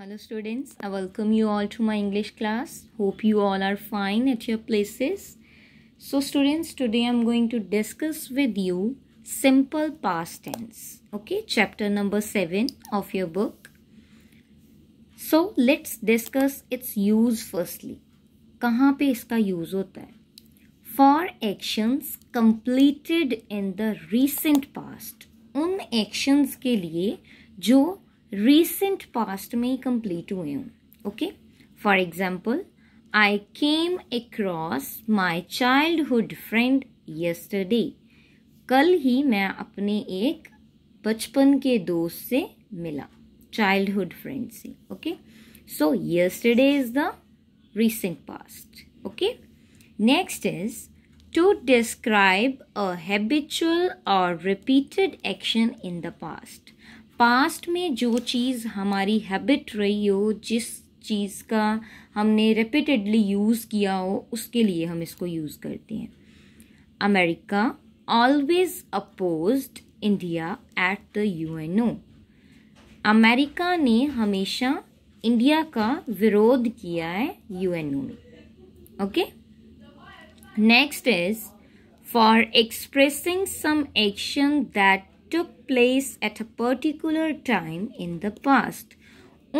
hello students i welcome you all to my english class hope you all are fine at your places so students today i'm going to discuss with you simple past tense okay chapter number 7 of your book so let's discuss its use firstly कहाँ पे इसका use होता है for actions completed in the recent past उन actions के लिए जो recent past में ही कंप्लीट हुए हूँ okay for example I came across my childhood friend yesterday कल ही मैं अपने एक बचपन के दोस्त से मिला चाइल्ड हुड फ्रेंड से okay so yesterday is the recent past okay next is to describe a habitual और repeated action in the past past में जो चीज़ हमारी हैबिट रही हो जिस चीज़ का हमने रिपीटेडली यूज़ किया हो उसके लिए हम इसको यूज़ करते हैं America always opposed India at the UNO America ने हमेशा इंडिया का विरोध किया है यूएनओ में okay next is for expressing some action that place at a particular time in the past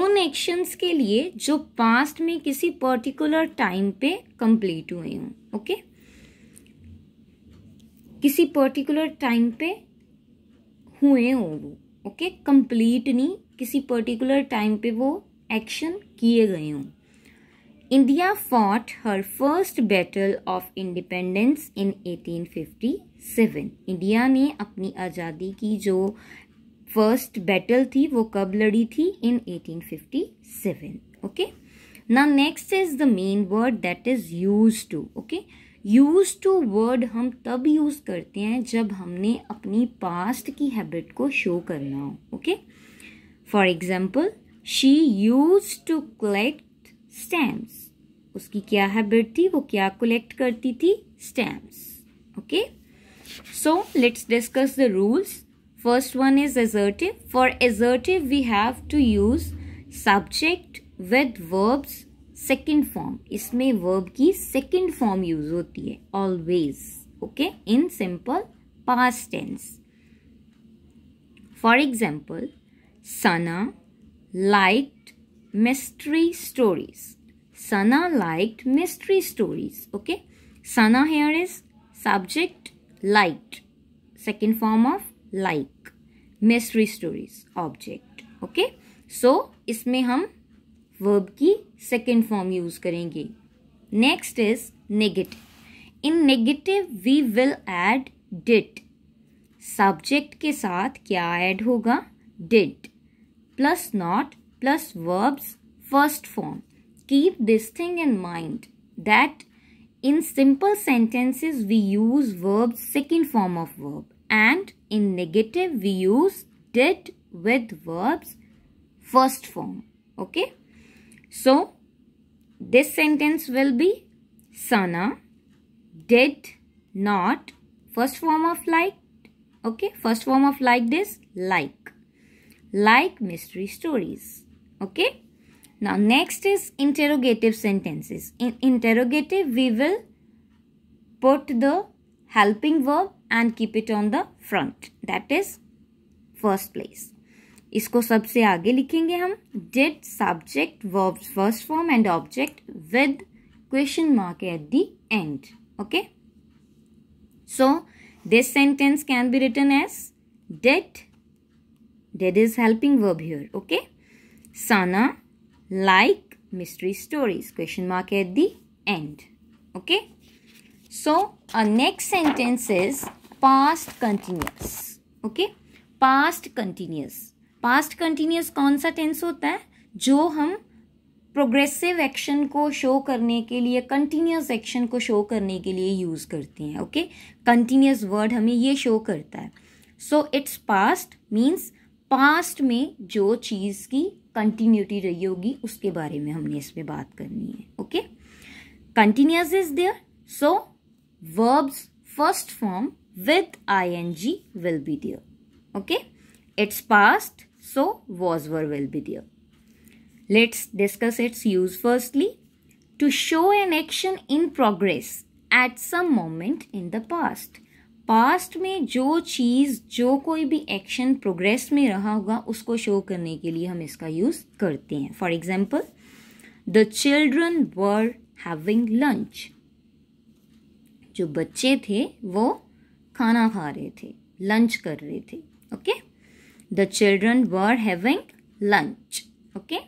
उन एक्शंस के लिए जो पास्ट में किसी पर्टिकुलर टाइम पे कंप्लीट हुए हों ओके किसी पर्टिकुलर टाइम पे हुए हों वो ओके कंप्लीट नहीं किसी पर्टिकुलर टाइम पे वो एक्शन किए गए हों India fought her first battle of independence in 1857. India ने अपनी आज़ादी की जो फर्स्ट बैटल थी वो कब लड़ी थी इन 1857 ओके ना next is the main word that is use to okay use to word हम तब यूज़ करते हैं जब हमने अपनी पास्ट की हैबिट को शो करना हो okay for example she use to collect stamps उसकी क्या हैबिट थी वो क्या कलेक्ट करती थी stamps okay so let's discuss the rules first one is assertive for assertive we have to use subject with verbs second form इसमें verb की second form use होती है always okay in simple past tense for example Sana liked mystery stories Sana liked mystery stories. Okay. Sana here is subject liked. Second form of like. Mystery stories. Object. Okay. So so, इसमें हम verb की second form use करेंगे next is negative in negative we will add did subject के साथ क्या add होगा did plus not plus verbs first form keep this thing in mind that in simple sentences we use verbs second form of verb and in negative we use did with verbs first form okay so this sentence will be Sana did not first form of like. okay first form of like this like like mystery stories okay Now next is interrogative sentences. In interrogative we will put the helping verb and keep it on the front. That is first place. इसको सबसे आगे लिखेंगे हम did subject verb first form and object with question mark at the end okay so this sentence can be written as did did is helping verb here okay Sana like mystery stories question mark at the end okay so our next sentence is past continuous okay past continuous past continuous kaun sa tense hota hai jo hum progressive action को show करने के लिए continuous action को show करने के लिए use करते हैं ओके कंटिन्यूस वर्ड हमें ये शो करता है so it's past means past में जो चीज़ की कंटिन्यूटी रही होगी उसके बारे में हमने इसमें बात करनी है okay continuous is there so verbs first form with I N G will be there okay it's past so was were will be there let's discuss its use firstly to show an action in progress at some moment in the past past में जो चीज़ जो कोई भी action progress में रहा होगा उसको show करने के लिए हम इसका यूज़ करते हैं for example the children were having lunch जो बच्चे थे वो खाना खा रहे थे लंच कर रहे थे okay the children were having lunch okay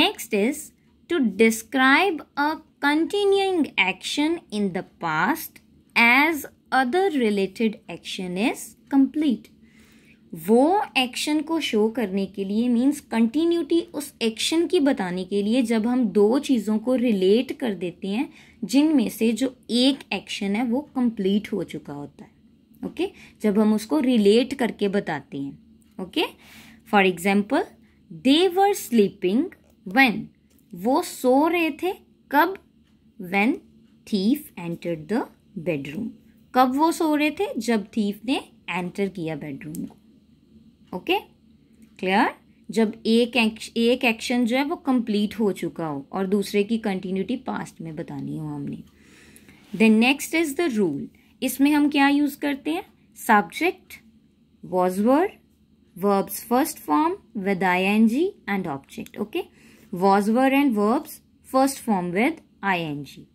next is to describe a continuing action in the past as other related action is complete वो एक्शन को शो करने के लिए मीन्स कंटिन्यूटी उस एक्शन की बताने के लिए जब हम दो चीज़ों को रिलेट कर देते हैं जिनमें से जो एक एक्शन है वो कंप्लीट हो चुका होता है ओके okay? जब हम उसको रिलेट करके बताते हैं okay for example they were sleeping when वो सो रहे थे कब when thief enter the bedroom कब वो सो रहे थे जब थीफ ने एंटर किया बेडरूम को ओके क्लियर जब एक एक एक्शन जो है वो कंप्लीट हो चुका हो और दूसरे की कंटिन्यूटी पास्ट में बतानी हो हमने then next is the rule इसमें हम क्या यूज करते हैं subject was were I N G and object okay was okay and verbs first form with I N G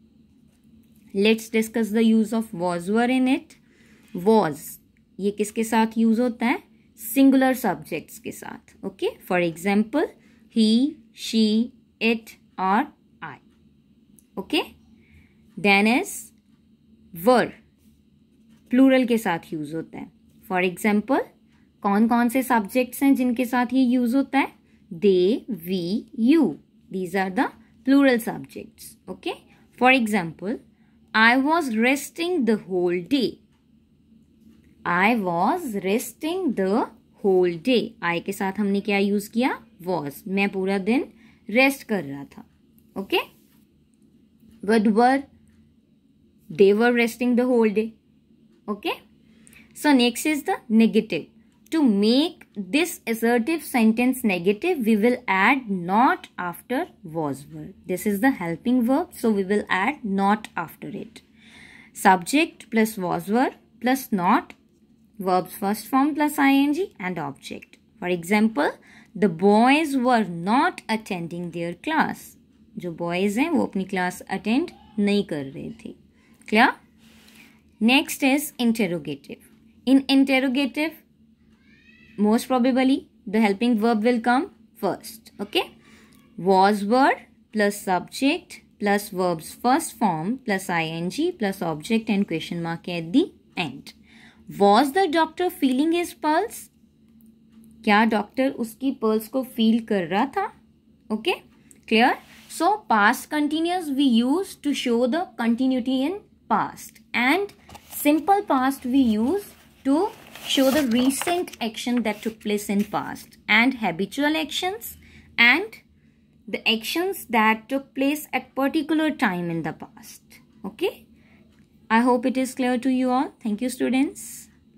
let's discuss the use of was were in it was ये किसके साथ use होता है singular subjects के साथ okay for example he she it और I okay then is was plural के साथ यूज होता है फॉर एग्जाम्पल कौन कौन से सब्जेक्ट्स हैं जिनके साथ ये यूज होता है they we you these are the plural subjects okay for example I was resting the whole day. I was resting the whole day I के साथ हमने क्या यूज किया वॉज मैं पूरा दिन रेस्ट कर रहा था okay what were they were resting the whole day okay so next is the negative To make this assertive sentence negative, we will add not after was verb. This is the helping verb, so we will add not after it. Subject plus was verb plus not, verbs first form plus ing and object. For example, the boys were not attending their class. जो boys हैं वो अपनी class attend नहीं कर रहे थे. Clear? Next is interrogative. In interrogative, most probably the helping verb will come first. Okay. Was were plus subject plus verb's first form plus ing plus object and question mark at the end. Was the doctor feeling his pulse? क्या doctor उसकी pulse को feel कर रहा था okay clear so past continuous we use to show the continuity in past and simple past we use to show the recent action that took place in past and habitual actions and the actions that took place at particular time in the past okay i hope it is clear to you all thank you students